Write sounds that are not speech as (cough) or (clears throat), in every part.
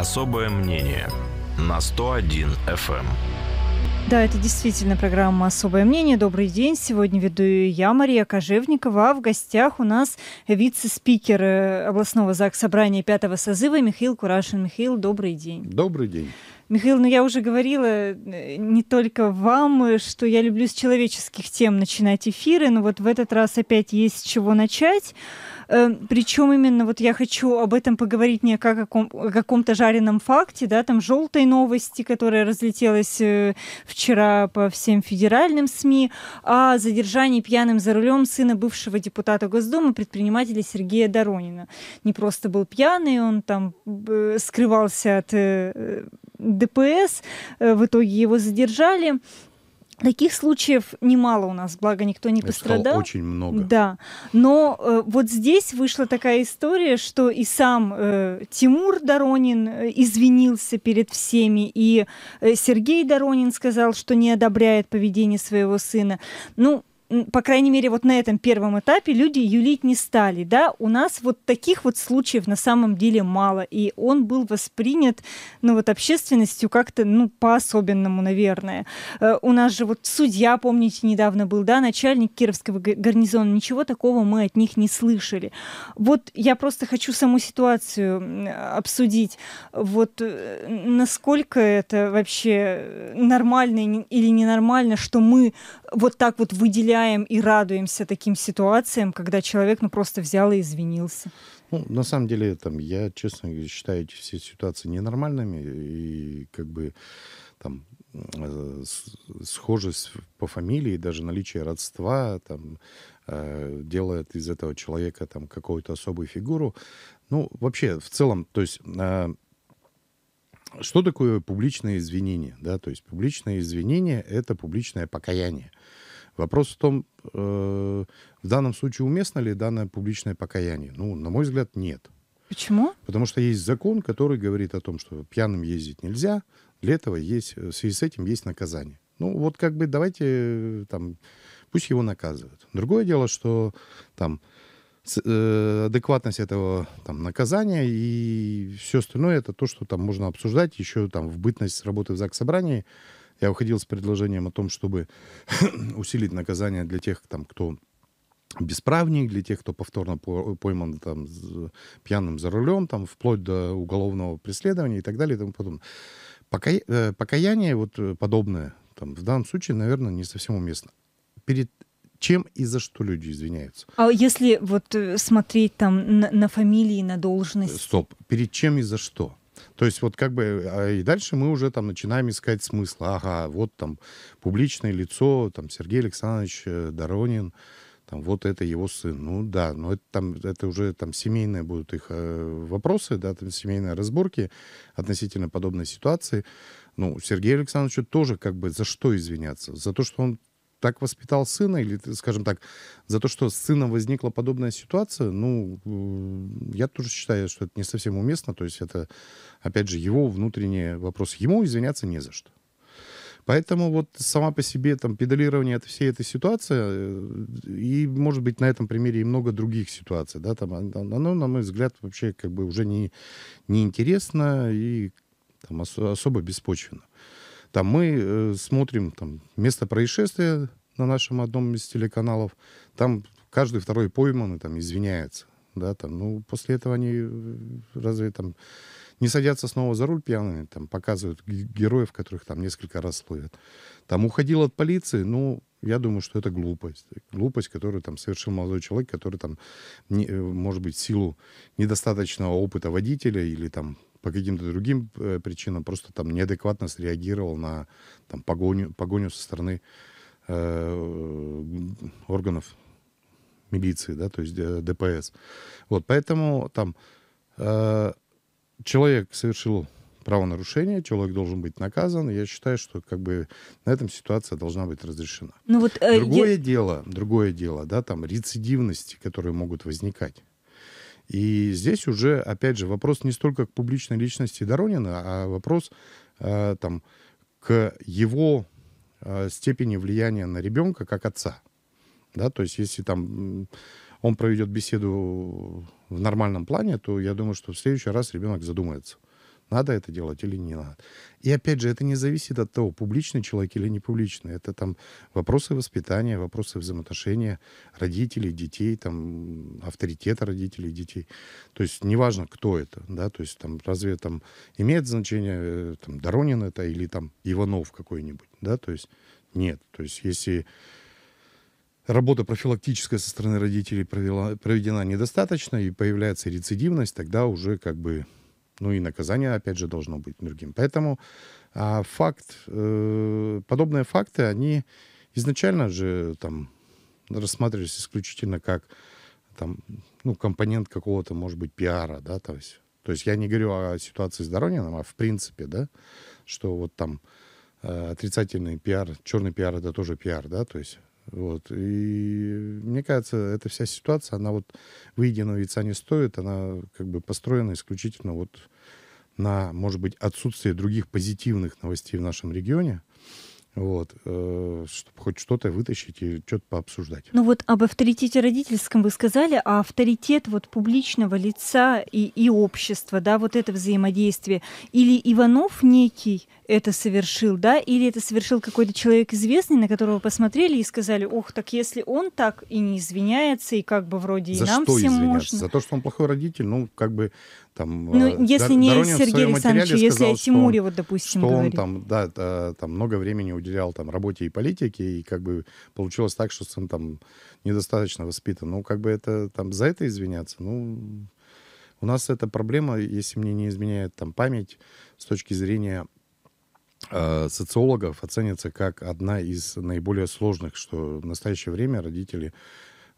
Особое мнение на 101 FM. Эм. Да, это действительно программа «Особое мнение». Добрый день. Сегодня веду я, Мария Кожевникова. А в гостях у нас вице-спикер э, областного ЗАГС собрания пятого созыва Михаил Курашин. Михаил, добрый день. Добрый день. Михаил, ну я уже говорила э, не только вам, э, что я люблю с человеческих тем начинать эфиры, но вот в этот раз опять есть с чего начать. Эм, Причем именно вот я хочу об этом поговорить не как о, каком, о каком-то жареном факте, да, там желтой новости, которая разлетелась э, вчера по всем федеральным СМИ, а о задержании пьяным за рулем сына бывшего депутата Госдумы, предпринимателя Сергея Доронина. Не просто был пьяный, он там э, скрывался от э, ДПС, в итоге его задержали. Таких случаев немало у нас, благо никто не пострадал. очень много. Да, но э, вот здесь вышла такая история, что и сам э, Тимур Доронин э, извинился перед всеми, и э, Сергей Доронин сказал, что не одобряет поведение своего сына. Ну, по крайней мере, вот на этом первом этапе люди юлить не стали, да, у нас вот таких вот случаев на самом деле мало, и он был воспринят, ну, вот общественностью как-то, ну, по-особенному, наверное. Э, у нас же вот судья, помните, недавно был, да, начальник Кировского гарнизона, ничего такого мы от них не слышали. Вот я просто хочу саму ситуацию обсудить, вот э, насколько это вообще нормально или ненормально, что мы вот так вот выделяем и радуемся таким ситуациям, когда человек ну, просто взял и извинился? Ну, на самом деле, там, я, честно говоря, считаю эти все ситуации ненормальными. И как бы там э, схожесть по фамилии, даже наличие родства там, э, делает из этого человека там, какую-то особую фигуру. Ну, вообще, в целом, то есть... Э, что такое публичное извинение? Да, то есть публичное извинение — это публичное покаяние. Вопрос в том, э, в данном случае уместно ли данное публичное покаяние? Ну, на мой взгляд, нет. Почему? Потому что есть закон, который говорит о том, что пьяным ездить нельзя, для этого есть, э, в связи с этим есть наказание. Ну, вот как бы давайте э, там, пусть его наказывают. Другое дело, что там э, адекватность этого там, наказания и все остальное, это то, что там можно обсуждать еще там в бытность работы в ЗАГС собрании. Я уходил с предложением о том, чтобы (clears throat) усилить наказание для тех, там, кто бесправник, для тех, кто повторно пойман там, пьяным за рулем, там, вплоть до уголовного преследования и так далее и тому подобное. Пока, э, покаяние вот э, подобное там, в данном случае, наверное, не совсем уместно. Перед чем и за что люди извиняются. А если вот э, смотреть там на, на фамилии, на должность? Стоп. Перед чем и за что? То есть вот как бы а, и дальше мы уже там начинаем искать смысл. Ага, вот там публичное лицо, там Сергей Александрович э, Доронин, там вот это его сын. Ну да, но это там это уже там семейные будут их э, вопросы, да, там семейные разборки относительно подобной ситуации. Ну, Сергею Александровичу тоже как бы за что извиняться? За то, что он так воспитал сына, или, скажем так, за то, что с сыном возникла подобная ситуация, ну, э, я тоже считаю, что это не совсем уместно, то есть это, опять же, его внутренний вопрос. Ему извиняться не за что. Поэтому вот сама по себе там педалирование от всей этой ситуации, э, и, может быть, на этом примере и много других ситуаций, да, там, оно, на мой взгляд, вообще как бы уже не, неинтересно и там, ос- особо беспочвенно. Там мы э, смотрим там, место происшествия на нашем одном из телеканалов. Там каждый второй пойман и там, извиняется. Да, там, ну, после этого они э, разве там не садятся снова за руль пьяными, там показывают героев, которых там несколько раз ловят. Там уходил от полиции, ну, я думаю, что это глупость. Глупость, которую там совершил молодой человек, который там, не, э, может быть, в силу недостаточного опыта водителя или там по каким-то другим э, причинам просто там неадекватно среагировал на там, погоню, погоню со стороны э, органов милиции, да, то есть э, ДПС. Вот, поэтому там э, человек совершил правонарушение, человек должен быть наказан. Я считаю, что как бы на этом ситуация должна быть разрешена. Ну вот, э, другое я... дело, другое дело, да, там рецидивности, которые могут возникать. И здесь уже, опять же, вопрос не столько к публичной личности Доронина, а вопрос э, там, к его э, степени влияния на ребенка как отца. Да, то есть если там он проведет беседу в нормальном плане, то я думаю, что в следующий раз ребенок задумается надо это делать или не надо. И опять же, это не зависит от того, публичный человек или не публичный. Это там вопросы воспитания, вопросы взаимоотношения родителей, детей, там, авторитета родителей, детей. То есть неважно, кто это, да, то есть там разве там имеет значение э, там, Доронин это или там Иванов какой-нибудь, да, то есть нет. То есть если работа профилактическая со стороны родителей провела, проведена недостаточно и появляется рецидивность, тогда уже как бы ну и наказание, опять же, должно быть другим. Поэтому а, факт, э, подобные факты, они изначально же там рассматривались исключительно как там, ну, компонент какого-то, может быть, пиара, да, то есть, то есть я не говорю о ситуации с Доронином, а в принципе, да, что вот там э, отрицательный пиар, черный пиар — это тоже пиар, да, то есть вот. И мне кажется, эта вся ситуация, она вот выеденного яйца не стоит, она как бы построена исключительно вот на, может быть, отсутствие других позитивных новостей в нашем регионе, вот, э, чтобы хоть что-то вытащить и что-то пообсуждать. Ну вот об авторитете родительском вы сказали, а авторитет вот публичного лица и, и общества, да, вот это взаимодействие. Или Иванов некий это совершил, да, или это совершил какой-то человек известный, на которого посмотрели и сказали, ох, так если он так и не извиняется, и как бы вроде за нам что всем можно. За то, что он плохой родитель, ну, как бы там... Ну, э, если не Доронин Сергей Александрович, а если о Тимуре, вот, допустим, Что говорит. он там, да, э, там много времени уделял там работе и политике, и как бы получилось так, что сын там недостаточно воспитан. Ну, как бы это там за это извиняться, ну... У нас эта проблема, если мне не изменяет там память, с точки зрения Э, социологов оценится как одна из наиболее сложных, что в настоящее время родители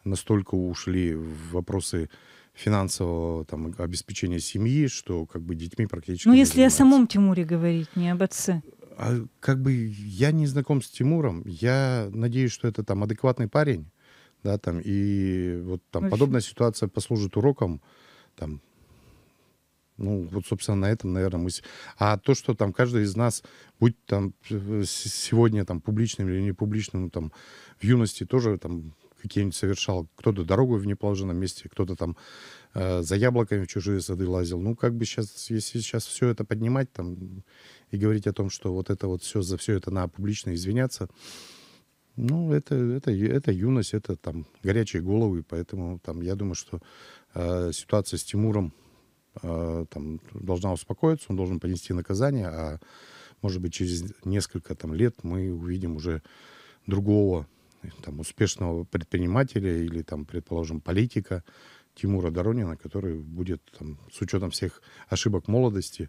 настолько ушли в вопросы финансового там, обеспечения семьи, что как бы детьми практически... Ну, если о самом Тимуре говорить, не об отце. А, как бы я не знаком с Тимуром, я надеюсь, что это там адекватный парень, да, там, и вот там Вообще. подобная ситуация послужит уроком, там, ну, вот, собственно, на этом, наверное, мы... А то, что там каждый из нас, будь там сегодня там публичным или не публичным, там в юности тоже там какие-нибудь совершал. Кто-то дорогу в неположенном месте, кто-то там э, за яблоками в чужие сады лазил. Ну, как бы сейчас, если сейчас все это поднимать там и говорить о том, что вот это вот все, за все это на публично извиняться, ну, это, это, это юность, это там горячие головы, поэтому там я думаю, что э, ситуация с Тимуром Э, там, должна успокоиться, он должен понести наказание, а может быть, через несколько там, лет мы увидим уже другого э, там, успешного предпринимателя или, там, предположим, политика Тимура Доронина, который будет там, с учетом всех ошибок молодости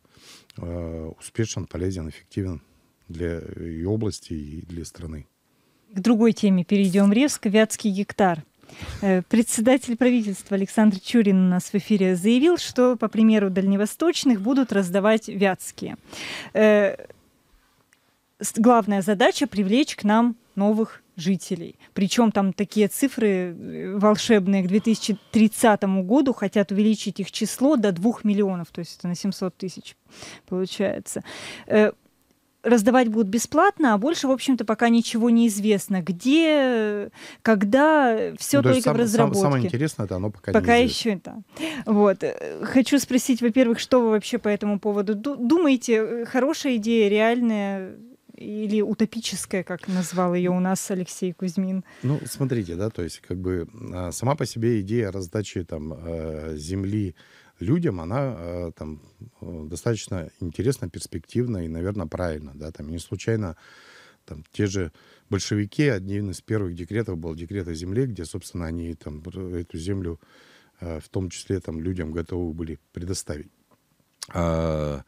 э, успешен, полезен, эффективен для э, и области, и для страны. К другой теме перейдем резко. Вятский гектар. Э, председатель правительства Александр Чурин у нас в эфире заявил, что, по примеру дальневосточных, будут раздавать вятские. Э, главная задача — привлечь к нам новых жителей. Причем там такие цифры э, волшебные. К 2030 году хотят увеличить их число до 2 миллионов, то есть это на 700 тысяч получается раздавать будут бесплатно, а больше, в общем-то, пока ничего не известно. Где, когда, все ну, то только сам, в разработке. Сам, самое интересное, это оно пока, пока не еще это. Вот. Хочу спросить, во-первых, что вы вообще по этому поводу думаете? Хорошая идея, реальная или утопическая, как назвал ее у нас Алексей Кузьмин? Ну, смотрите, да, то есть как бы а, сама по себе идея раздачи там э, земли людям она э, там э, достаточно интересна, перспективна и, наверное, правильно. Да, там не случайно там те же большевики, один из первых декретов был декрет о земле, где, собственно, они там эту землю э, в том числе там людям готовы были предоставить. А,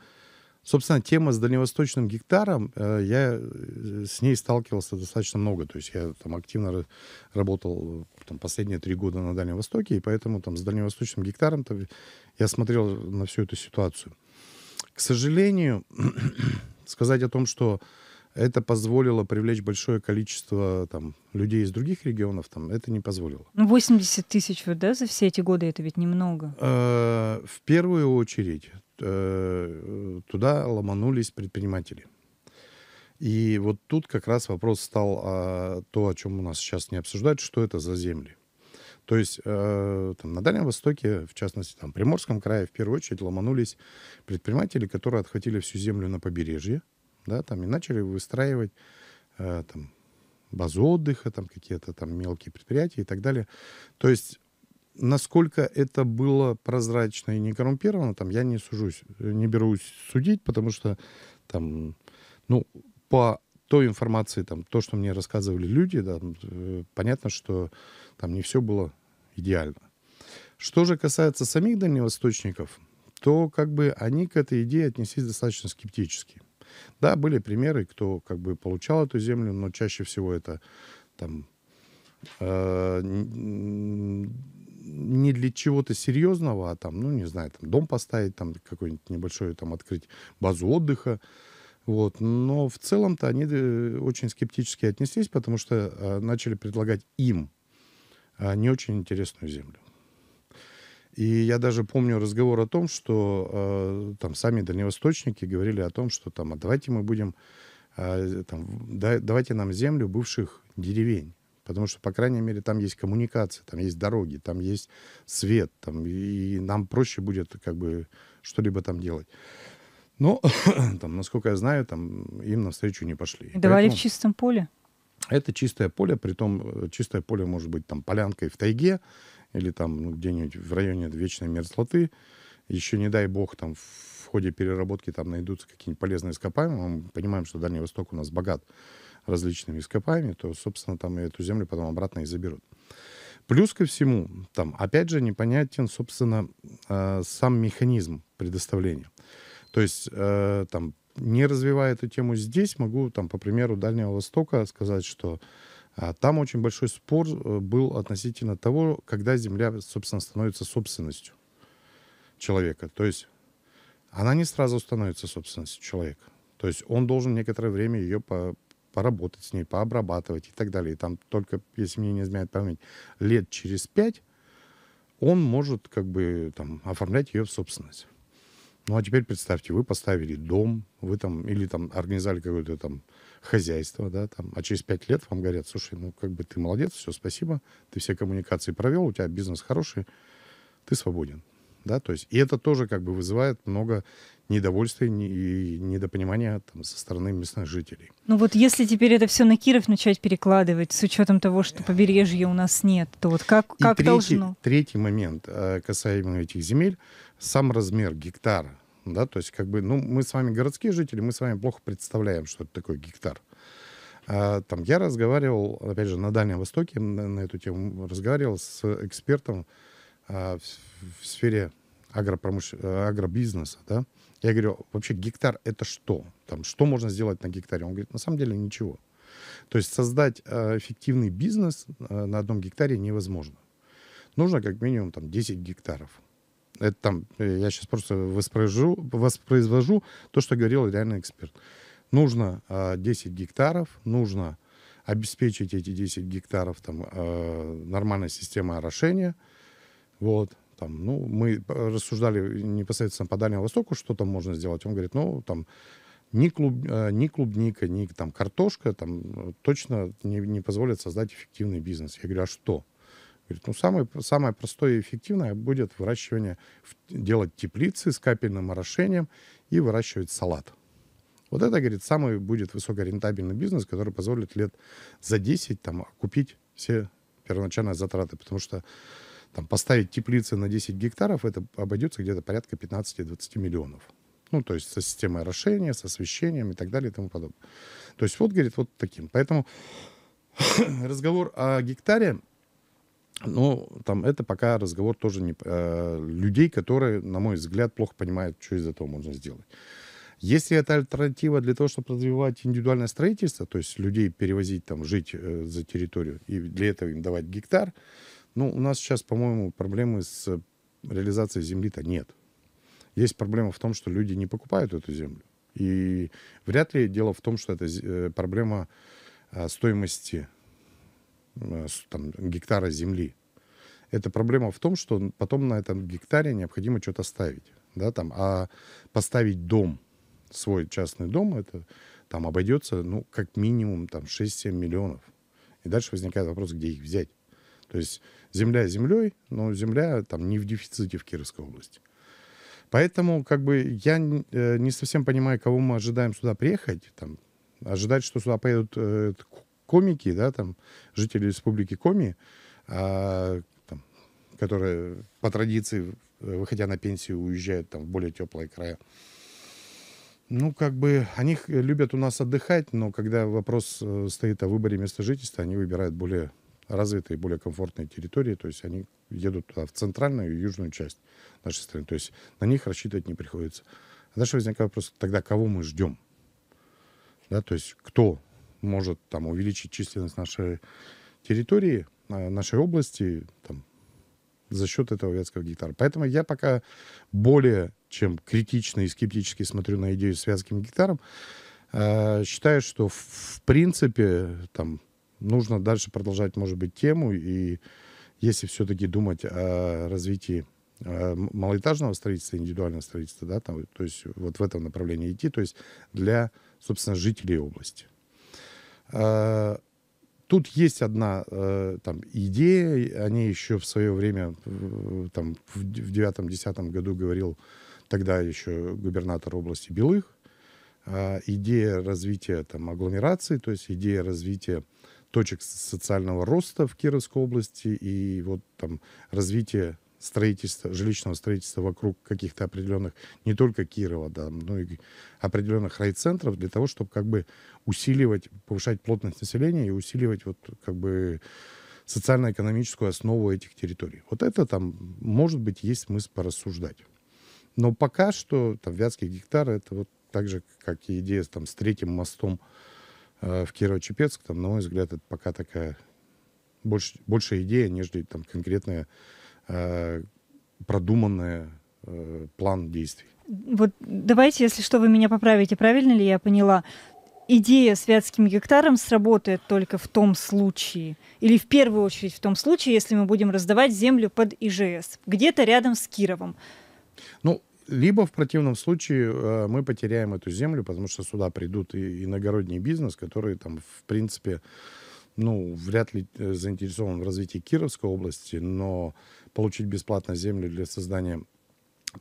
Собственно, тема с дальневосточным гектаром, э, я э, с ней сталкивался достаточно много. То есть я там активно работал э, там, последние три года на Дальнем Востоке, и поэтому там с дальневосточным гектаром я смотрел на всю эту ситуацию. К сожалению, (clears throat) сказать о том, что это позволило привлечь большое количество там, людей из других регионов, там, это не позволило. Ну, 80 тысяч, да, за все эти годы, это ведь немного. Э -э в первую очередь Э, туда ломанулись предприниматели. И вот тут как раз вопрос стал а, то, о чем у нас сейчас не обсуждают, что это за земли. То есть э, там, на Дальнем Востоке, в частности, там, в Приморском крае, в первую очередь ломанулись предприниматели, которые отхватили всю землю на побережье, да, там, и начали выстраивать э, там, базу отдыха, там, какие-то там мелкие предприятия и так далее. То есть насколько это было прозрачно и не коррумпировано, там я не сужусь, э, не берусь судить, потому что там, ну, по той информации, там, то, что мне рассказывали люди, да, э, понятно, что там не все было идеально. Что же касается самих дальневосточников, то как бы они к этой идее отнеслись достаточно скептически. Да, были примеры, кто как бы получал эту землю, но чаще всего это там э, не для чего-то серьезного, а там, ну, не знаю, там дом поставить, там какой-нибудь небольшой, там открыть базу отдыха. Вот. Но в целом-то они э, очень скептически отнеслись, потому что э, начали предлагать им а не очень интересную землю. И я даже помню разговор о том, что э, там сами дальневосточники говорили о том, что там, а давайте мы будем, э, там, да, давайте нам землю бывших деревень. Потому что, по крайней мере, там есть коммуникация, там есть дороги, там есть свет, там, и нам проще будет как бы что-либо там делать. Но, (coughs) там, насколько я знаю, там им навстречу не пошли. Давали Поэтому... в чистом поле? Это чистое поле, при том э, чистое поле может быть там полянкой в тайге или там ну, где-нибудь в районе вечной мерзлоты. Еще не дай бог там в ходе переработки там найдутся какие-нибудь полезные ископаемые. Мы понимаем, что Дальний Восток у нас богат различными ископаемыми, то, собственно, там и эту землю потом обратно и заберут. Плюс ко всему, там, опять же, непонятен, собственно, э, сам механизм предоставления. То есть, э, там, не развивая эту тему здесь, могу, там, по примеру Дальнего Востока сказать, что э, там очень большой спор э, был относительно того, когда земля, собственно, становится собственностью человека. То есть, она не сразу становится собственностью человека. То есть, он должен некоторое время ее по поработать с ней, пообрабатывать и так далее. И там только, если мне не изменяет память, лет через пять он может как бы там оформлять ее в собственность. Ну а теперь представьте, вы поставили дом, вы там или там организовали какое-то там хозяйство, да, там, а через пять лет вам говорят, слушай, ну как бы ты молодец, все, спасибо, ты все коммуникации провел, у тебя бизнес хороший, ты свободен да, то есть, и это тоже как бы вызывает много недовольства и недопонимания там, со стороны местных жителей. Ну вот если теперь это все на Киров начать перекладывать, с учетом того, что побережья у нас нет, то вот как, и как третий, должно? Третий момент э, касаемо этих земель, сам размер гектара, да, то есть как бы, ну мы с вами городские жители, мы с вами плохо представляем, что это такое гектар. А, там я разговаривал, опять же, на Дальнем Востоке на, на эту тему, разговаривал с экспертом а, в сфере агропромыш... агробизнеса, да, я говорю, вообще гектар это что? Там, что можно сделать на гектаре? Он говорит, на самом деле ничего. То есть создать а, эффективный бизнес а, на одном гектаре невозможно. Нужно как минимум там 10 гектаров. Это там, э, я сейчас просто воспроизвожу, воспроизвожу то, что говорил реальный эксперт. Нужно 10 гектаров, нужно обеспечить эти 10 гектаров там, нормальной системой орошения – вот. Там, ну, мы рассуждали непосредственно по Дальнему Востоку, что там можно сделать. Он говорит, ну, там, ни, клуб, э, ни клубника, ни там, картошка там, точно не, не позволит создать эффективный бизнес. Я говорю, а что? Говорит, ну, самое, самое простое и эффективное будет выращивание, делать теплицы с капельным орошением и выращивать салат. Вот это, говорит, самый будет высокорентабельный бизнес, который позволит лет за 10 там, купить все первоначальные затраты, потому что там, поставить теплицы на 10 гектаров, это обойдется где-то порядка 15-20 миллионов. Ну, то есть со системой орошения, с освещением и так далее и тому подобное. То есть вот, говорит, вот таким. Поэтому (coughs) разговор о гектаре, ну, там это пока разговор тоже не... Э, людей, которые, на мой взгляд, плохо понимают, что из этого можно сделать. Если это альтернатива для того, чтобы развивать индивидуальное строительство, то есть людей перевозить там, жить э, за территорию и для этого им давать гектар, ну, у нас сейчас, по-моему, проблемы с э, реализацией земли-то нет. Есть проблема в том, что люди не покупают эту землю. И вряд ли дело в том, что это э, проблема а, стоимости э, там, гектара земли. Это проблема в том, что потом на этом гектаре необходимо что-то ставить. Да, там, а поставить дом, свой частный дом, это там обойдется ну, как минимум там, 6-7 миллионов. И дальше возникает вопрос, где их взять. То есть земля землей, но земля там не в дефиците в Кировской области. Поэтому как бы я э, не совсем понимаю, кого мы ожидаем сюда приехать. Там, ожидать, что сюда поедут э, комики, да, там, жители республики Коми, а, там, которые по традиции, э, выходя на пенсию, уезжают там, в более теплые края. Ну, как бы, они любят у нас отдыхать, но когда вопрос э, стоит о выборе места жительства, они выбирают более развитые, более комфортные территории, то есть они едут туда, в центральную и южную часть нашей страны, то есть на них рассчитывать не приходится. А дальше возникает вопрос, тогда кого мы ждем? Да, то есть кто может там увеличить численность нашей территории, а, нашей области там, за счет этого вятского гектара. Поэтому я пока более чем критично и скептически смотрю на идею с вятским гектаром. Э, считаю, что в, в принципе там нужно дальше продолжать, может быть, тему. И если все-таки думать о развитии э, малоэтажного строительства, индивидуального строительства, да, там, то есть вот в этом направлении идти, то есть для, собственно, жителей области. Э, тут есть одна э, там, идея, они еще в свое время, там, в 9-10 году говорил тогда еще губернатор области Белых, идея развития там, агломерации, то есть идея развития точек социального роста в Кировской области и вот там развитие строительства, жилищного строительства вокруг каких-то определенных, не только Кирова, да, но и определенных райцентров для того, чтобы как бы усиливать, повышать плотность населения и усиливать вот как бы социально-экономическую основу этих территорий. Вот это там, может быть, есть смысл порассуждать. Но пока что там Вятский гектар это вот так же, как и идея там, с третьим мостом Э, в Кирово-Чепецк, там, на мой взгляд, это пока такая больше, больше идея, нежели там конкретная э, продуманная э, план действий. Вот давайте, если что, вы меня поправите, правильно ли я поняла? Идея с вятским гектаром сработает только в том случае, или в первую очередь в том случае, если мы будем раздавать землю под ИЖС, где-то рядом с Кировом. Ну, либо в противном случае э, мы потеряем эту землю, потому что сюда придут и иногородний бизнес, который там, в принципе, ну, вряд ли э, заинтересован в развитии Кировской области, но получить бесплатно землю для создания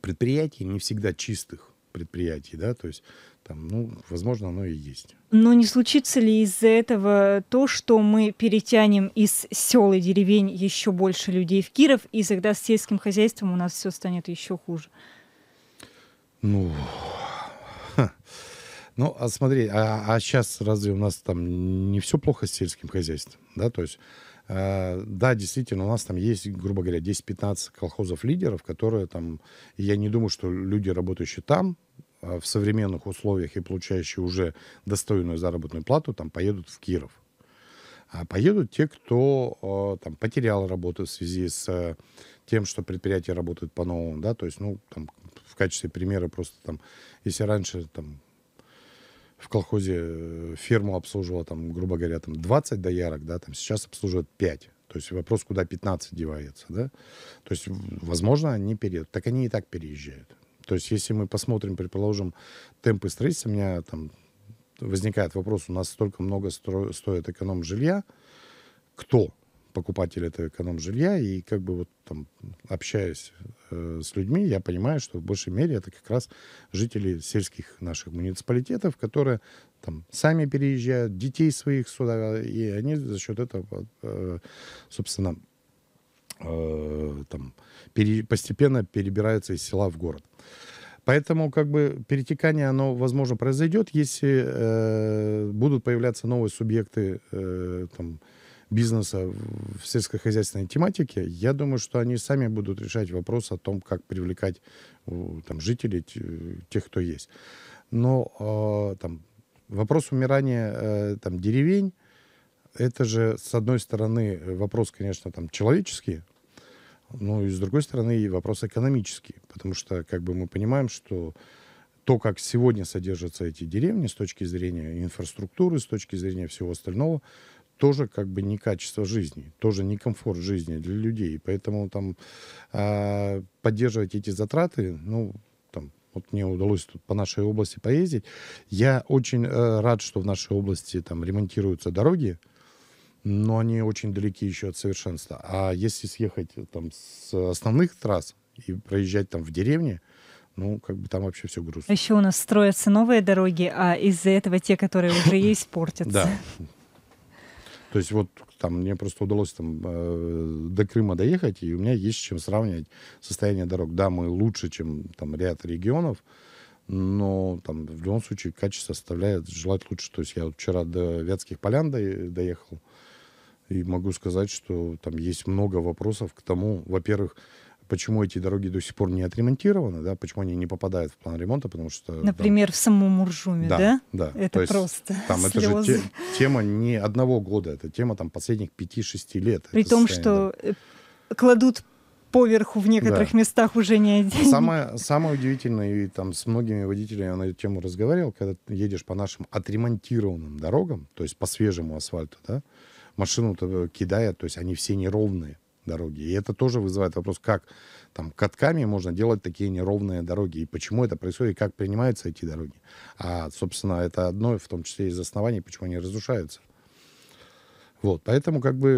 предприятий, не всегда чистых предприятий, да, то есть там, ну, возможно, оно и есть. Но не случится ли из-за этого то, что мы перетянем из сел и деревень еще больше людей в Киров, и тогда с сельским хозяйством у нас все станет еще хуже? Ну, ну, а смотри, а, а сейчас разве у нас там не все плохо с сельским хозяйством, да, то есть э, да, действительно, у нас там есть, грубо говоря, 10-15 колхозов-лидеров, которые там... Я не думаю, что люди, работающие там, а в современных условиях и получающие уже достойную заработную плату, там поедут в Киров. А поедут те, кто э, там потерял работу в связи с э, тем, что предприятия работают по-новому, да, то есть, ну, там, качестве примера просто там, если раньше там в колхозе э, ферму обслуживала, там, грубо говоря, там 20 доярок, да, там сейчас обслуживают 5. То есть вопрос, куда 15 девается, да? То есть, возможно, они переедут. Так они и так переезжают. То есть, если мы посмотрим, предположим, темпы строительства, у меня там возникает вопрос, у нас столько много стро... стоит эконом жилья, кто? покупатель это эконом жилья, и как бы вот там общаясь э, с людьми, я понимаю, что в большей мере это как раз жители сельских наших муниципалитетов, которые там сами переезжают, детей своих сюда, и они за счет этого, э, собственно, э, там пере, постепенно перебираются из села в город. Поэтому как бы перетекание, оно, возможно, произойдет, если э, будут появляться новые субъекты э, там, бизнеса в сельскохозяйственной тематике, я думаю, что они сами будут решать вопрос о том, как привлекать там, жителей, тех, кто есть. Но а, там, вопрос умирания э, там, деревень, это же, с одной стороны, вопрос, конечно, там, человеческий, ну и с другой стороны, и вопрос экономический, потому что, как бы мы понимаем, что то, как сегодня содержатся эти деревни с точки зрения инфраструктуры, с точки зрения всего остального, тоже как бы не качество жизни, тоже не комфорт жизни для людей. поэтому там э, поддерживать эти затраты, ну, там, вот мне удалось тут по нашей области поездить. Я очень э, рад, что в нашей области там ремонтируются дороги, но они очень далеки еще от совершенства. А если съехать э, там с основных трасс и проезжать там в деревне, ну, как бы там вообще все грустно. Еще у нас строятся новые дороги, а из-за этого те, которые уже (laughs) есть, портятся. Да, то есть вот там мне просто удалось там э, до Крыма доехать, и у меня есть чем сравнивать состояние дорог. Да, мы лучше, чем там ряд регионов, но там в любом случае качество оставляет желать лучше. То есть я вот вчера до Вятских полян до, доехал, и могу сказать, что там есть много вопросов к тому, во-первых, почему эти дороги до сих пор не отремонтированы, да, почему они не попадают в план ремонта, потому что... Например, там... в самом Уржуме, да? Да, да. Это То просто там слезы. Это же те, тема не одного года, это тема там последних 5-6 лет. При это том, что да. Э, кладут поверху в некоторых да. местах уже не один. Самое, самое удивительное, и там с многими водителями я на эту тему разговаривал, когда ты едешь по нашим отремонтированным дорогам, то есть по свежему асфальту, да, машину э, кидают, то есть они все неровные дороги. И это тоже вызывает вопрос, как там катками можно делать такие неровные дороги, и почему это происходит, и как принимаются эти дороги. А, собственно, это одно, в том числе из оснований, почему они разрушаются. Вот, поэтому как бы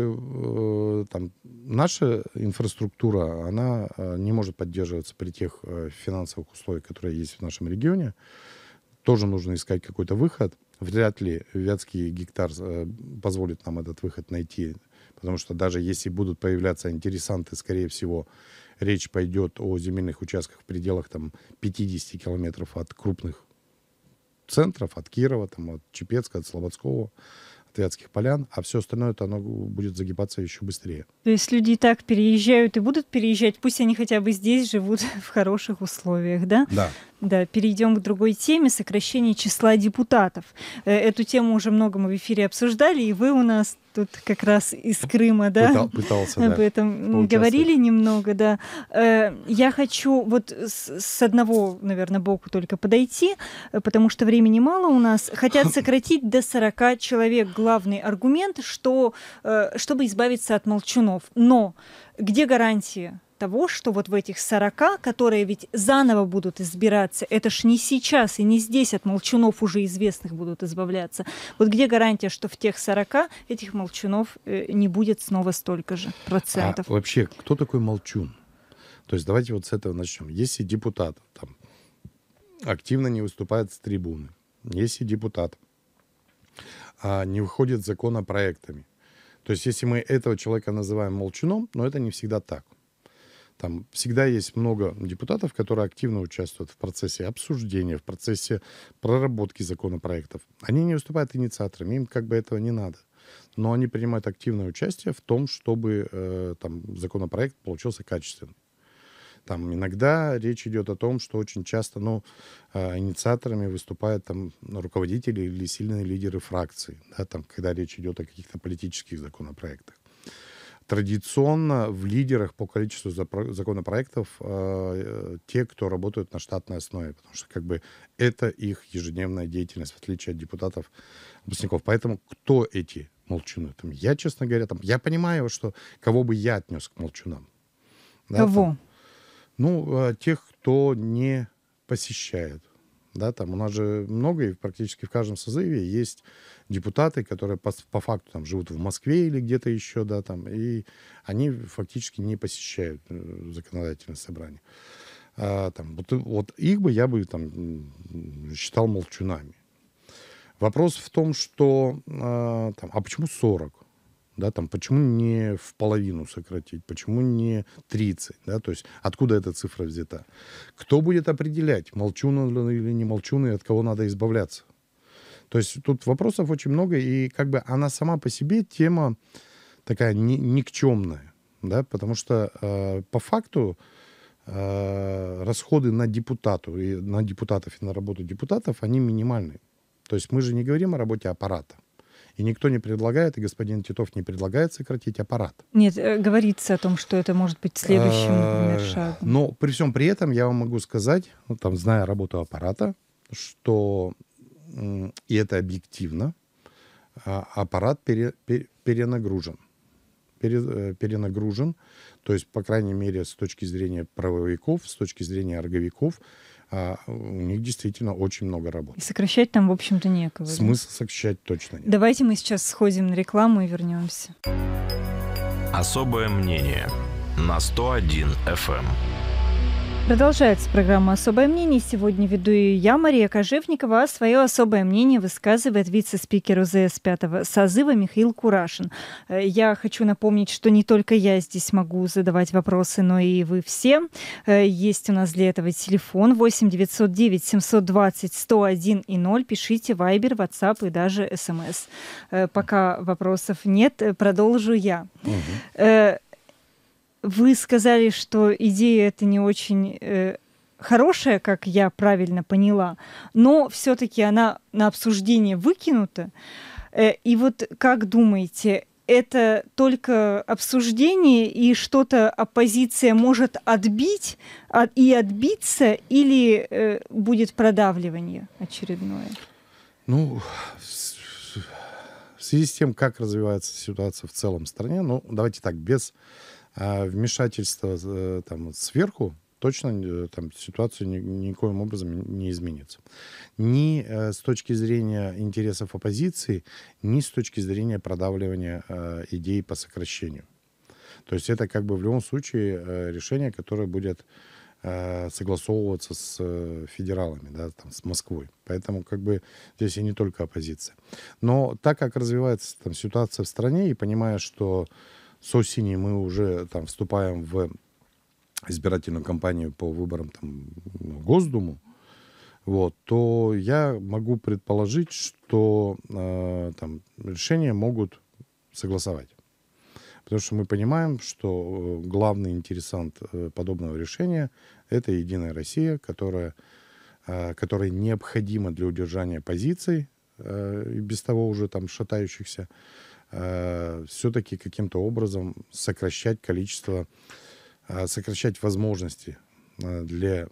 э, там наша инфраструктура, она э, не может поддерживаться при тех э, финансовых условиях, которые есть в нашем регионе. Тоже нужно искать какой-то выход. Вряд ли Вятский гектар э, позволит нам этот выход найти потому что даже если будут появляться интересанты, скорее всего, речь пойдет о земельных участках в пределах там, 50 километров от крупных центров, от Кирова, там, от Чепецка, от Слободского, от Вятских полян, а все остальное -то оно будет загибаться еще быстрее. То есть люди и так переезжают и будут переезжать, пусть они хотя бы здесь живут (laughs) в хороших условиях, да? Да. Да, перейдем к другой теме, сокращение числа депутатов. Э, эту тему уже много мы в эфире обсуждали, и вы у нас тут как раз из Крыма, да? Пытал, пытался, Об этом говорили немного, да. Э, я хочу вот с одного, наверное, боку только подойти, э, потому что времени мало у нас. Хотят (laughs) сократить до 40 человек. Главный аргумент, что чтобы избавиться от молчунов. Но где гарантия? того, что вот в этих 40, которые ведь заново будут избираться, это ж не сейчас и не здесь от молчунов уже известных будут избавляться. Вот где гарантия, что в тех 40 этих молчунов э, не будет снова столько же процентов? А вообще, кто такой молчун? То есть давайте вот с этого начнем. Если депутат там, активно не выступает с трибуны, если депутат а, не выходит законопроектами, то есть если мы этого человека называем молчуном, но это не всегда так. Там всегда есть много депутатов, которые активно участвуют в процессе обсуждения, в процессе проработки законопроектов. Они не выступают инициаторами, им как бы этого не надо. Но они принимают активное участие в том, чтобы э, там, законопроект получился качественным. Там иногда речь идет о том, что очень часто ну, э, инициаторами выступают там, руководители или сильные лидеры фракции, да, там, когда речь идет о каких-то политических законопроектах. Традиционно в лидерах по количеству законопроектов э, э, те, кто работают на штатной основе, потому что как бы это их ежедневная деятельность, в отличие от депутатов выпускников. Поэтому кто эти молчуны? Там, я, честно говоря, там, я понимаю, что кого бы я отнес к молчунам. Да, кого? Там, ну, э, тех, кто не посещает да, там у нас же много, и практически в каждом созыве есть депутаты, которые по, по факту там живут в Москве или где-то еще, да, там, и они фактически не посещают э, законодательное собрание. А, там, вот, вот их бы я бы там считал молчунами. Вопрос в том, что э, там, а почему 40? да, там, почему не в половину сократить, почему не 30, да, то есть откуда эта цифра взята. Кто будет определять, молчун он или не молчун, и от кого надо избавляться? То есть тут вопросов очень много, и как бы она сама по себе тема такая ни, никчемная, да, потому что э, по факту э, расходы на депутату и на депутатов и на работу депутатов они минимальны. То есть мы же не говорим о работе аппарата. И никто не предлагает, и господин Титов не предлагает сократить аппарат. Нет, э, говорится о том, что это может быть следующим, например, э, шагом. Но при всем при этом я вам могу сказать, ну, там, зная работу аппарата, что, и это объективно, а, аппарат пере, пере, перенагружен. Пере, э, перенагружен, то есть, по крайней мере, с точки зрения правовиков, с точки зрения орговиков, а, у них действительно очень много работы. И сокращать там, в общем-то, некого. Смысл да? сокращать точно нет. Давайте мы сейчас сходим на рекламу и вернемся. Особое мнение на 101 FM. Продолжается программа «Особое мнение». Сегодня веду и я, Мария Кожевникова, а свое особое мнение высказывает вице-спикер УЗС пятого созыва Михаил Курашин. Э, я хочу напомнить, что не только я здесь могу задавать вопросы, но и вы все. Э, есть у нас для этого телефон 8 909 720 101 и 0. Пишите Вайбер, WhatsApp и даже СМС. Э, пока вопросов нет, продолжу я. Угу. Вы сказали, что идея это не очень э, хорошая, как я правильно поняла, но все-таки она на обсуждение выкинута. Э, и вот как думаете, это только обсуждение и что-то оппозиция может отбить от, а, и отбиться, или э, будет продавливание очередное? Ну, в связи с тем, как развивается ситуация в целом в стране, ну, давайте так, без а вмешательство э, там, сверху точно э, там, ситуацию ни, никоим образом не изменится. Ни э, с точки зрения интересов оппозиции, ни с точки зрения продавливания э, идей по сокращению. То есть это как бы в любом случае э, решение, которое будет э, согласовываться с федералами, да, там, с Москвой. Поэтому как бы здесь и не только оппозиция. Но так как развивается там, ситуация в стране и понимая, что с осени мы уже там вступаем в избирательную кампанию по выборам там, Госдуму, вот, то я могу предположить, что э, там, решения могут согласовать. Потому что мы понимаем, что э, главный интересант э, подобного решения – это Единая Россия, которая, э, которая необходима для удержания позиций, э, без того уже там шатающихся, Э, все-таки каким-то образом сокращать количество, э, сокращать возможности э, для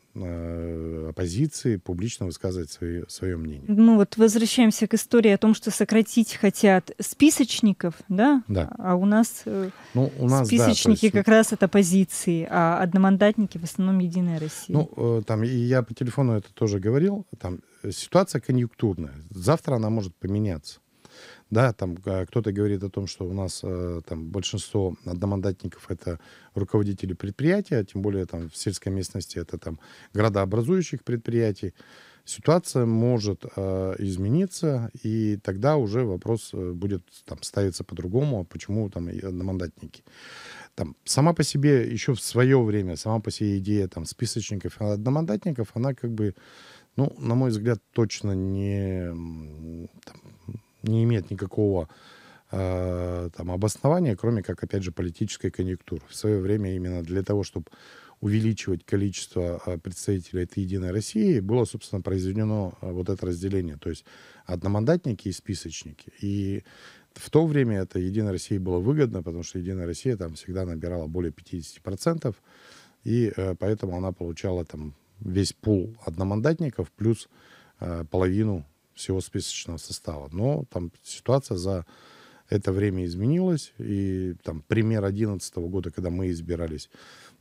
оппозиции публично высказывать свои, свое мнение. Ну вот возвращаемся к истории о том, что сократить хотят списочников, да? Да. А у нас, ну, у нас списочники да, есть... Ну как раз от оппозиции, а одномандатники в основном Единая Россия. Ну, там, и я по телефону это тоже говорил, там ситуация конъюнктурная. Завтра она может поменяться. Да, там э, кто-то говорит о том, что у нас э, там большинство одномандатников это руководители предприятия, тем более там в сельской местности это там градообразующих предприятий. Ситуация может э, измениться, и тогда уже вопрос э, будет там ставиться по-другому, а почему там одномандатники. Там, сама по себе еще в свое время, сама по себе идея там списочников и одномандатников, она как бы ну, на мой взгляд, точно не там, не имеет никакого э, там, обоснования, кроме как, опять же, политической конъюнктуры. В свое время именно для того, чтобы увеличивать количество э, представителей этой «Единой России», было, собственно, произведено э, вот это разделение. То есть одномандатники и списочники. И в то время это «Единой России» было выгодно, потому что «Единая Россия» там всегда набирала более 50%, и э, поэтому она получала там весь пул одномандатников плюс половину всего списочного состава. Но там ситуация за это время изменилась и там пример 2011 года, когда мы избирались,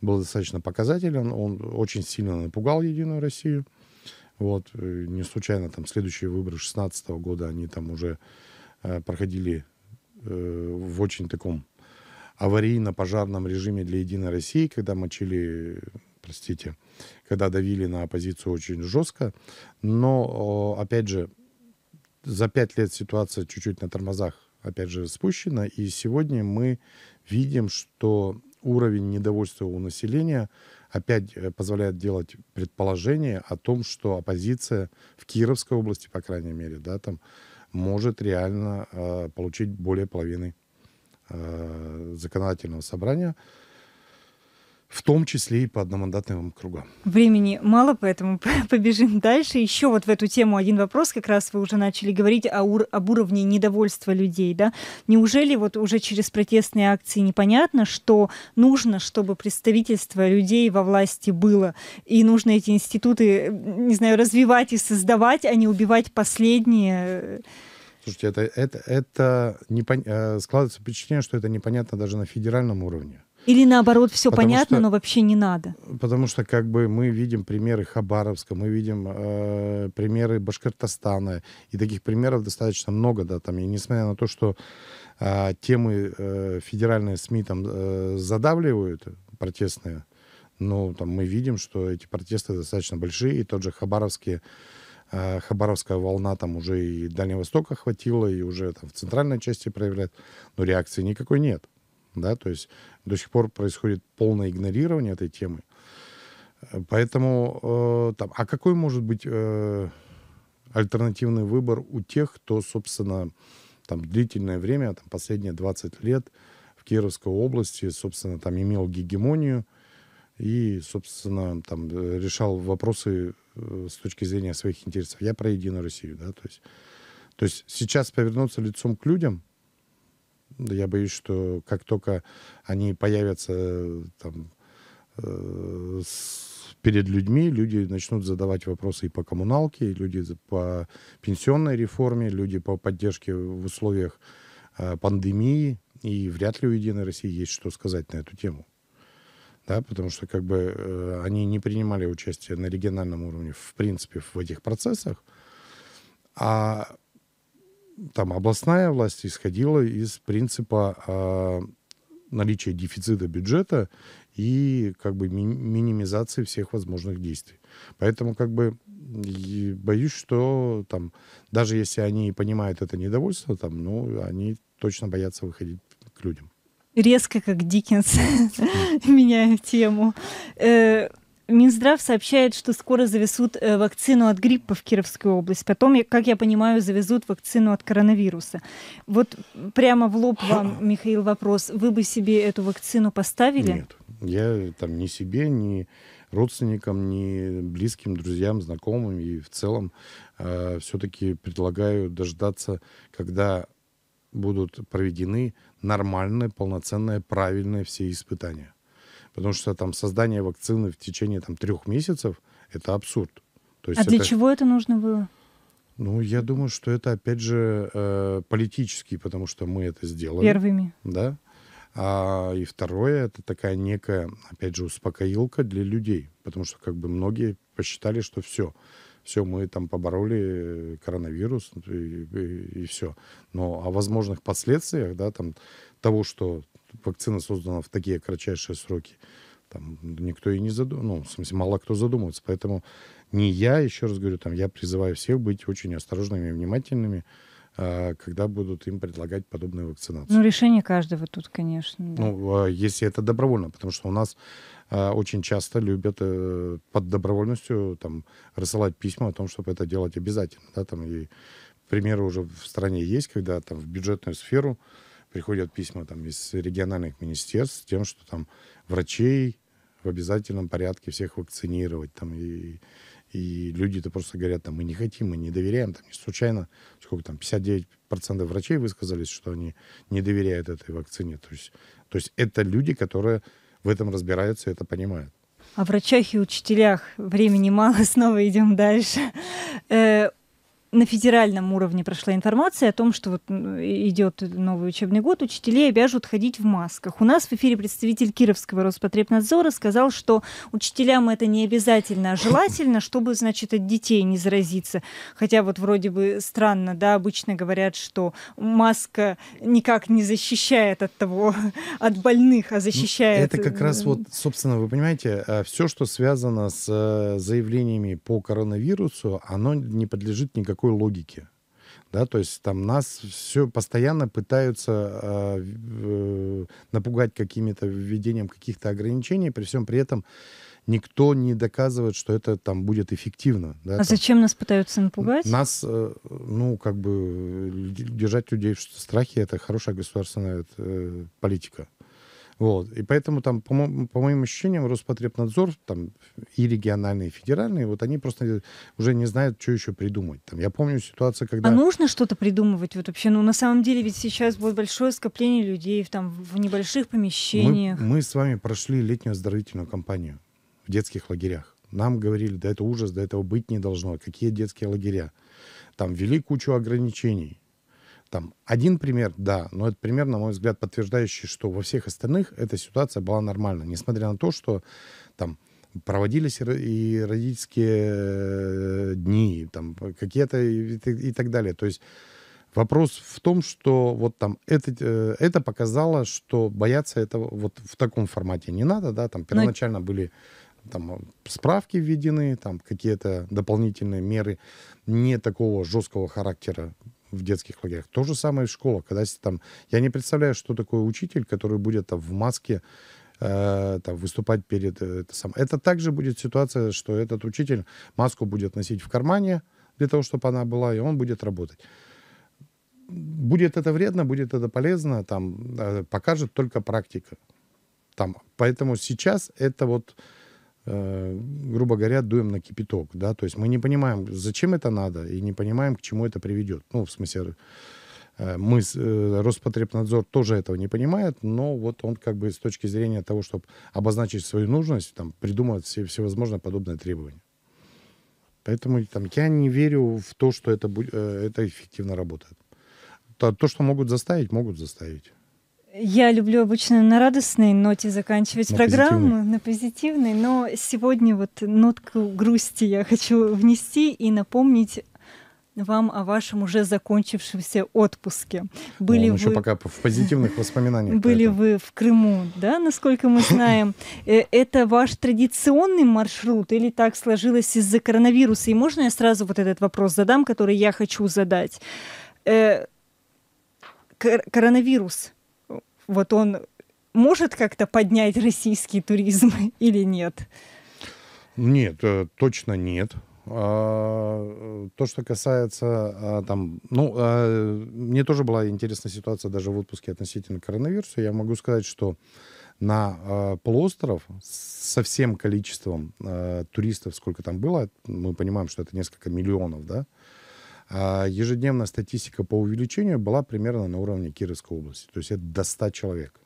был достаточно показателен. Он очень сильно напугал «Единую Россию». Вот, э, не случайно там следующие выборы 2016 года, они там уже э, проходили э, в очень таком аварийно-пожарном режиме для «Единой России», когда мочили, простите, когда давили на оппозицию очень жестко. Но, опять же, за пять лет ситуация чуть-чуть на тормозах, опять же, спущена, и сегодня мы видим, что уровень недовольства у населения опять э, позволяет делать предположение о том, что оппозиция в Кировской области, по крайней мере, да, там может реально э, получить более половины э, законодательного собрания в том числе и по одномандатным кругам. Времени мало, поэтому (laughs) побежим дальше. Еще вот в эту тему один вопрос, как раз вы уже начали говорить о ур- об уровне недовольства людей, да? Неужели вот уже через протестные акции непонятно, что нужно, чтобы представительство людей во власти было, и нужно эти институты, не знаю, развивать и создавать, а не убивать последние? Слушайте, это, это, это непон... Э, складывается впечатление, что это непонятно даже на федеральном уровне. Или наоборот, все потому понятно, что, но вообще не надо? Потому что как бы мы видим примеры Хабаровска, мы видим э, примеры Башкортостана, и таких примеров достаточно много, да, там, и несмотря на то, что э, темы э, федеральные СМИ там э, задавливают протестные, ну, там мы видим, что эти протесты достаточно большие, и тот же Хабаровский э, Хабаровская волна там уже и Дальнего Востока хватило, и уже там в центральной части проявляет, но реакции никакой нет. Да, то есть до сих пор происходит полное игнорирование этой темы. Э, поэтому, э, там, а какой может быть э, альтернативный выбор у тех, кто, собственно, там длительное время, там, последние 20 лет в Кировской области, собственно, там имел гегемонию и, собственно, там э, решал вопросы э, с точки зрения своих интересов. Я про Единую Россию, да, то есть, то есть сейчас повернуться лицом к людям – я боюсь, что как только они появятся там, э, перед людьми, люди начнут задавать вопросы и по коммуналке, и люди по пенсионной реформе, люди по поддержке в условиях э, пандемии. И вряд ли у «Единой России» есть что сказать на эту тему. Да, потому что как бы э, они не принимали участие на региональном уровне в принципе в этих процессах. А там областная власть исходила из принципа э, наличия дефицита бюджета и как бы ми минимизации всех возможных действий. Поэтому как бы боюсь, что там даже если они понимают это недовольство, там, ну, они точно боятся выходить к людям. Резко, как Диккенс, (laughs) меняю тему. Э, Минздрав сообщает, что скоро завезут э, вакцину от гриппа в Кировскую область. Потом, как я понимаю, завезут вакцину от коронавируса. Вот прямо в лоб вам, (laughs) Михаил, вопрос. Вы бы себе эту вакцину поставили? Нет. Я там ни себе, ни родственникам, ни близким, друзьям, знакомым и в целом э, все-таки предлагаю дождаться, когда будут проведены нормальные, полноценные, правильные все испытания. Потому что там создание вакцины в течение там, трех месяцев – это абсурд. То есть а это... для чего это нужно было? Ну, я думаю, что это, опять же, э, политический, потому что мы это сделали. Первыми. Да. А, и второе, это такая некая, опять же, успокоилка для людей. Потому что, как бы, многие посчитали, что все, все, мы там побороли э, коронавирус и, и, и все. Но о возможных последствиях, да, там, того, что вакцина создана в такие кратчайшие сроки, там никто и не задумывается, ну, в смысле, мало кто задумывается. Поэтому не я, еще раз говорю, там, я призываю всех быть очень осторожными и внимательными, а, когда будут им предлагать подобную вакцинацию. Ну, решение каждого тут, конечно. Да. Ну, а, если это добровольно, потому что у нас а, очень часто любят э, под добровольностью там, рассылать письма о том, чтобы это делать обязательно. Да, там, и примеры уже в стране есть, когда там, в бюджетную сферу приходят письма там, из региональных министерств с тем, что там врачей в обязательном порядке всех вакцинировать. Там, и, и люди-то просто говорят, там, мы не хотим, мы не доверяем. Там, не случайно, сколько там, 59% врачей высказались, что они не доверяют этой вакцине. То есть, то есть это люди, которые в этом разбираются и это понимают. О врачах и учителях времени мало, (laughs) снова идем дальше. Э, на федеральном уровне прошла информация о том, что вот идет новый учебный год, учителей обяжут ходить в масках. У нас в эфире представитель Кировского Роспотребнадзора сказал, что учителям это не обязательно, а желательно, чтобы, значит, от детей не заразиться. Хотя вот вроде бы странно, да, обычно говорят, что маска никак не защищает от того, (laughs) от больных, а ну, защищает... Это как раз вот, собственно, вы понимаете, а все, что связано с э, заявлениями по коронавирусу, оно не подлежит никакому никакой логики. Да, то есть там нас все постоянно пытаются а, э, напугать какими-то введением каких-то ограничений, при всем при этом никто не доказывает, что это там будет эффективно. Да, а там. зачем нас пытаются напугать? Нас, э, ну, как бы держать людей в страхе это хорошая государственная э, политика. Вот. И поэтому там, по, мо- по моим ощущениям, Роспотребнадзор там, и региональные, и федеральные, вот они просто уже не знают, что еще придумать. Там, я помню ситуацию, а когда... А нужно что-то придумывать вот вообще? Ну, на самом деле, ведь сейчас будет большое скопление людей там, в небольших помещениях. Мы, мы с вами прошли летнюю оздоровительную кампанию в детских лагерях. Нам говорили, да это ужас, да этого быть не должно. Какие детские лагеря? Там ввели кучу ограничений там один пример, да, но это пример, на мой взгляд, подтверждающий, что во всех остальных эта ситуация была нормальна, несмотря на то, что там проводились и родительские э, дни, там какие-то и, и, и так далее. То есть вопрос в том, что вот там это, э, это показало, что бояться этого вот в таком формате не надо, да, там ну первоначально но... были там справки введены, там какие-то дополнительные меры не такого жесткого характера в детских лагерях. То же самое в школах. Когда там, я не представляю, что такое учитель, который будет там, в маске э, там, выступать перед... Э, это, сам. это также будет ситуация, что этот учитель маску будет носить в кармане для того, чтобы она была, и он будет работать. Будет это вредно, будет это полезно, там э, покажет только практика. Там. Поэтому сейчас это вот Э, грубо говоря, дуем на кипяток, да, то есть мы не понимаем, зачем это надо, и не понимаем, к чему это приведет. Ну, в смысле, э, мы, э, Роспотребнадзор тоже этого не понимает, но вот он как бы с точки зрения того, чтобы обозначить свою нужность, там, придумывает все, всевозможные подобные требования. Поэтому там, я не верю в то, что это, это эффективно работает. То, что могут заставить, могут заставить. Я люблю обычно на радостной ноте заканчивать на программу, позитивной. на позитивной, но сегодня вот нотку грусти я хочу внести и напомнить вам о вашем уже закончившемся отпуске. Были ну, вы... еще пока в позитивных воспоминаниях. Были вы в Крыму, да, насколько мы знаем. Э, это ваш традиционный маршрут или так сложилось из-за коронавируса? И можно я сразу вот этот вопрос задам, который я хочу задать? Э, коронавирус вот он может как-то поднять российский туризм (laughs) или нет? Нет, э, точно нет. А, э, то, что касается а, там, ну, а, мне тоже была интересная ситуация даже в отпуске относительно коронавируса. Я могу сказать, что на полуостров со всем количеством туристов, сколько там было, мы понимаем, что это несколько миллионов, да, а ежедневная статистика по увеличению была примерно на уровне Кировской области. То есть это до 100 человек.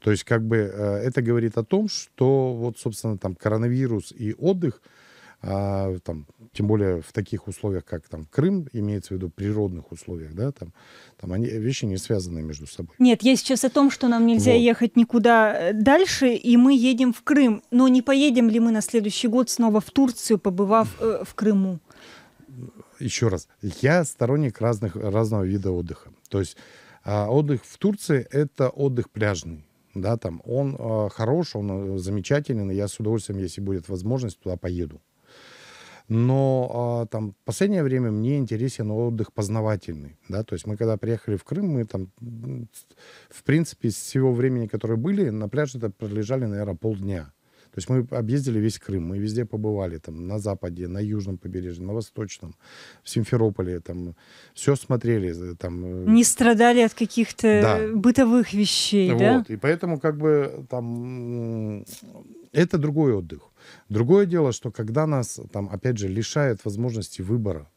То есть как бы э, это говорит о том, что вот, собственно, там коронавирус и отдых, а, там, тем более в таких условиях, как там Крым, имеется в виду природных условиях, да, там, там они, вещи не связаны между собой. Нет, я сейчас о том, что нам нельзя вот. ехать никуда э, дальше, и мы едем в Крым. Но не поедем ли мы на следующий год снова в Турцию, побывав э, в Крыму? еще раз, я сторонник разных, разного вида отдыха. То есть а, отдых в Турции – это отдых пляжный. Да, там он э, хорош, он э, замечательный. и я с удовольствием, если будет возможность, туда поеду. Но а, там в последнее время мне интересен отдых познавательный, да, то есть мы когда приехали в Крым, мы там, в принципе, с всего времени, которое были, на пляже это пролежали, наверное, полдня. То есть мы объездили весь Крым, мы везде побывали, там, на западе, на южном побережье, на восточном, в Симферополе, там, все смотрели, э, там... Э. Не страдали от каких-то да. бытовых вещей, вот. да? И поэтому, как бы, там, это другой отдых. Другое дело, что когда нас, там, опять же, лишает возможности выбора,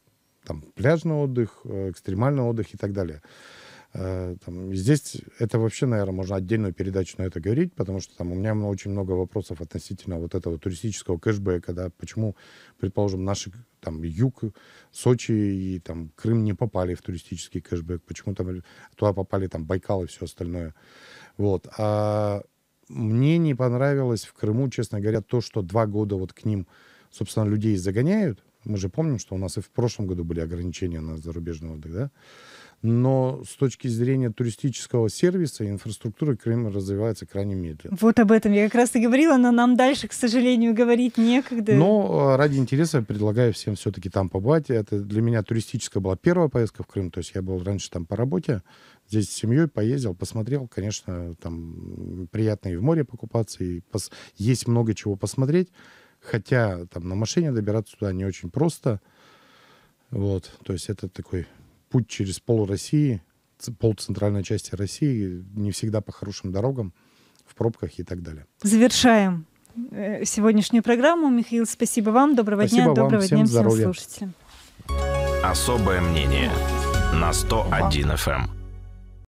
там, пляжный отдых, э, экстремальный отдых и так далее, Э, там, здесь это вообще, наверное, можно отдельную передачу на это говорить, потому что там у меня очень много вопросов относительно вот этого туристического кэшбэка, да, почему, предположим, наши там юг, Сочи и там Крым не попали в туристический кэшбэк, почему там туда попали там Байкал и все остальное. Вот. А мне не понравилось в Крыму, честно говоря, то, что два года вот к ним, собственно, людей загоняют. Мы же помним, что у нас и в прошлом году были ограничения на зарубежный отдых, да? но с точки зрения туристического сервиса инфраструктура Крыма развивается крайне медленно. Вот об этом я как раз и говорила, но нам дальше, к сожалению, говорить некогда. Но э, ради интереса предлагаю всем все-таки там побывать. Это для меня туристическая была первая поездка в Крым, то есть я был раньше там по работе, здесь с семьей поездил, посмотрел, конечно, там приятно и в море покупаться, и пос... есть много чего посмотреть, хотя там на машине добираться туда не очень просто. Вот, то есть это такой путь через пол России, пол центральной части России, не всегда по хорошим дорогам, в пробках и так далее. Завершаем э, сегодняшнюю программу. Михаил, спасибо вам. Доброго спасибо дня. Вам, доброго всем дня всем здоровья. слушателям. Особое мнение на 101 FM.